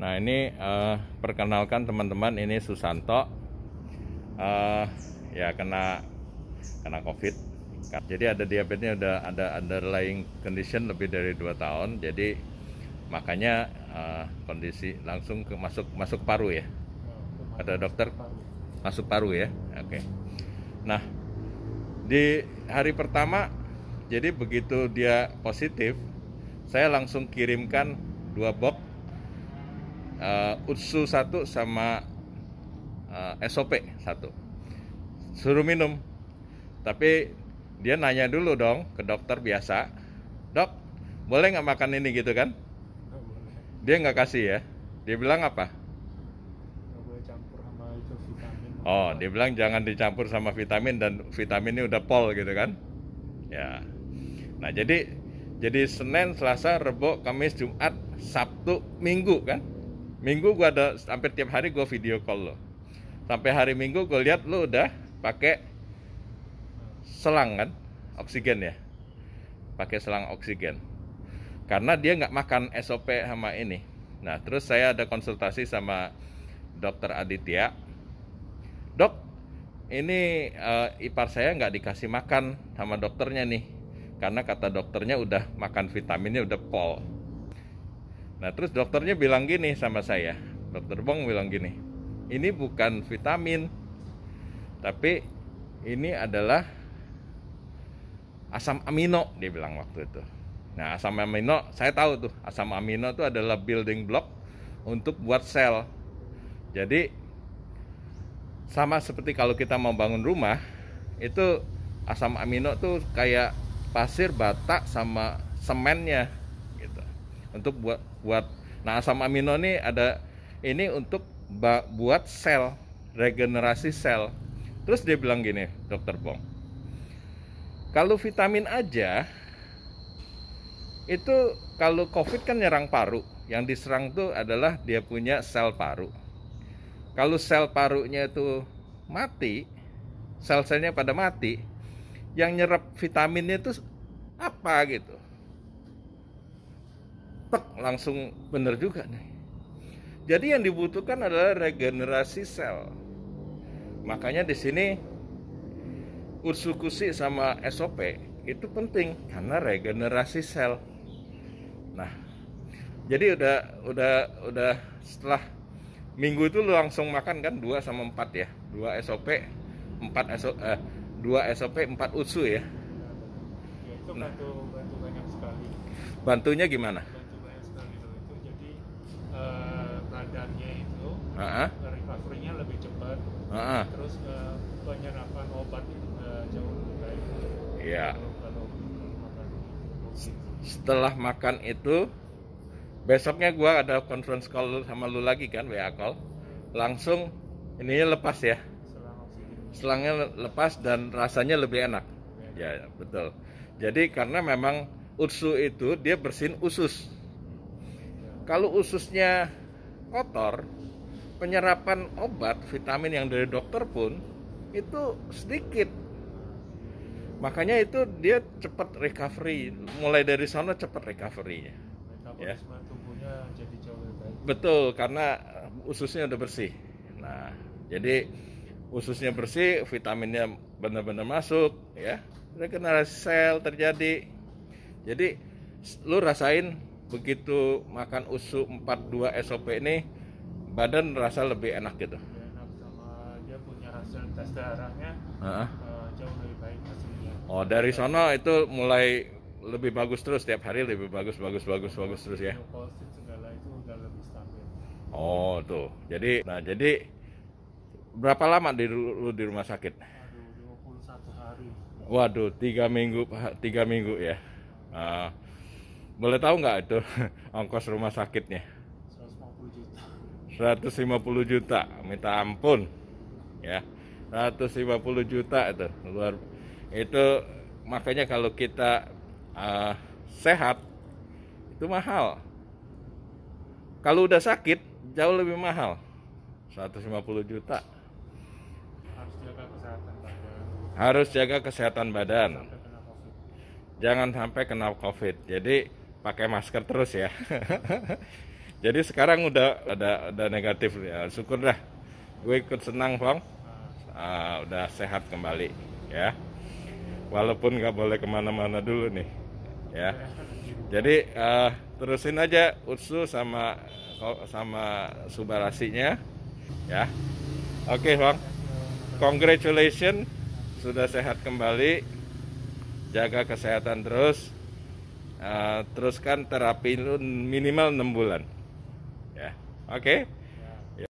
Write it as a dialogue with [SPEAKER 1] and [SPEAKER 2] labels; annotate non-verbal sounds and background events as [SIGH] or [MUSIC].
[SPEAKER 1] Nah ini uh, perkenalkan teman-teman ini Susanto uh, ya kena kena COVID. Kan, jadi ada diabetesnya udah ada underlying condition lebih dari 2 tahun. Jadi makanya uh, kondisi langsung ke masuk masuk paru ya. Ada dokter masuk paru ya. Oke. Okay. Nah di hari pertama jadi begitu dia positif saya langsung kirimkan dua box uh, utsu satu sama uh, eh, SOP satu suruh minum tapi dia nanya dulu dong ke dokter biasa dok boleh nggak makan ini gitu kan dia nggak kasih ya dia bilang apa Oh, dia bilang jangan dicampur sama vitamin dan vitamin ini udah pol gitu kan? Ya. Nah, jadi jadi Senin, Selasa, Rebo, Kamis, Jumat, Sabtu, Minggu kan? Minggu gue ada hampir tiap hari gue video call lo. Sampai hari Minggu gue lihat lo udah pakai selang kan, oksigen ya, pakai selang oksigen. Karena dia nggak makan SOP sama ini. Nah terus saya ada konsultasi sama dokter Aditya. Dok, ini uh, ipar saya nggak dikasih makan sama dokternya nih, karena kata dokternya udah makan vitaminnya udah pol Nah terus dokternya bilang gini sama saya, dokter Bong bilang gini, ini bukan vitamin, tapi ini adalah asam amino dia bilang waktu itu. Nah asam amino saya tahu tuh asam amino itu adalah building block untuk buat sel. Jadi sama seperti kalau kita membangun rumah itu asam amino tuh kayak pasir bata sama semennya untuk buat buat nah asam amino ini ada ini untuk buat sel regenerasi sel terus dia bilang gini dokter Bong kalau vitamin aja itu kalau covid kan nyerang paru yang diserang tuh adalah dia punya sel paru kalau sel parunya itu mati sel-selnya pada mati yang nyerap vitaminnya itu apa gitu tek langsung bener juga nih. Jadi yang dibutuhkan adalah regenerasi sel. Makanya di sini usukusi sama SOP itu penting karena regenerasi sel. Nah, jadi udah udah udah setelah minggu itu lu langsung makan kan dua sama empat ya. dua SOP, empat SOP eh, 2 SOP empat usu ya. nah. bantu, bantu banyak sekali. Bantunya gimana? ah. terus uh, penyerapan obat uh, jauh lebih baik ya setelah makan itu besoknya gue ada conference call sama lu lagi kan WA call langsung ini lepas ya selangnya lepas dan rasanya lebih enak iya. ya, ya betul jadi karena memang utsu itu dia bersin usus iya. kalau ususnya kotor penyerapan obat vitamin yang dari dokter pun itu sedikit makanya itu dia cepat recovery mulai dari sana cepat recovery ya jadi jauh lebih baik betul karena ususnya udah bersih nah jadi ususnya bersih vitaminnya benar-benar masuk ya regenerasi sel terjadi jadi lu rasain begitu makan usus 42 SOP ini badan rasa lebih enak gitu enak sama dia punya hasil tes darahnya uh -huh. uh, jauh lebih baik hasilnya oh dari sana itu mulai lebih bagus terus tiap hari lebih bagus bagus bagus bagus terus ya segala itu udah lebih stabil oh tuh jadi nah jadi berapa lama di lu di rumah sakit Aduh, 21 hari waduh tiga minggu tiga minggu ya uh, boleh tahu nggak itu [LAUGHS] ongkos rumah sakitnya 150 juta minta ampun ya 150 juta itu luar itu makanya kalau kita uh, sehat itu mahal kalau udah sakit jauh lebih mahal 150 juta harus jaga kesehatan badan harus jaga kesehatan badan jangan sampai kena covid jadi pakai masker terus ya [LAUGHS] Jadi sekarang udah ada ada negatif ya. Syukur dah. Gue ikut senang, Bang. Uh, udah sehat kembali ya. Walaupun nggak boleh kemana-mana dulu nih, ya. Jadi uh, terusin aja Utsu sama sama Subarasinya, ya. Oke, okay, Bang. Congratulations sudah sehat kembali. Jaga kesehatan terus. Uh, teruskan terapi minimal 6 bulan. okay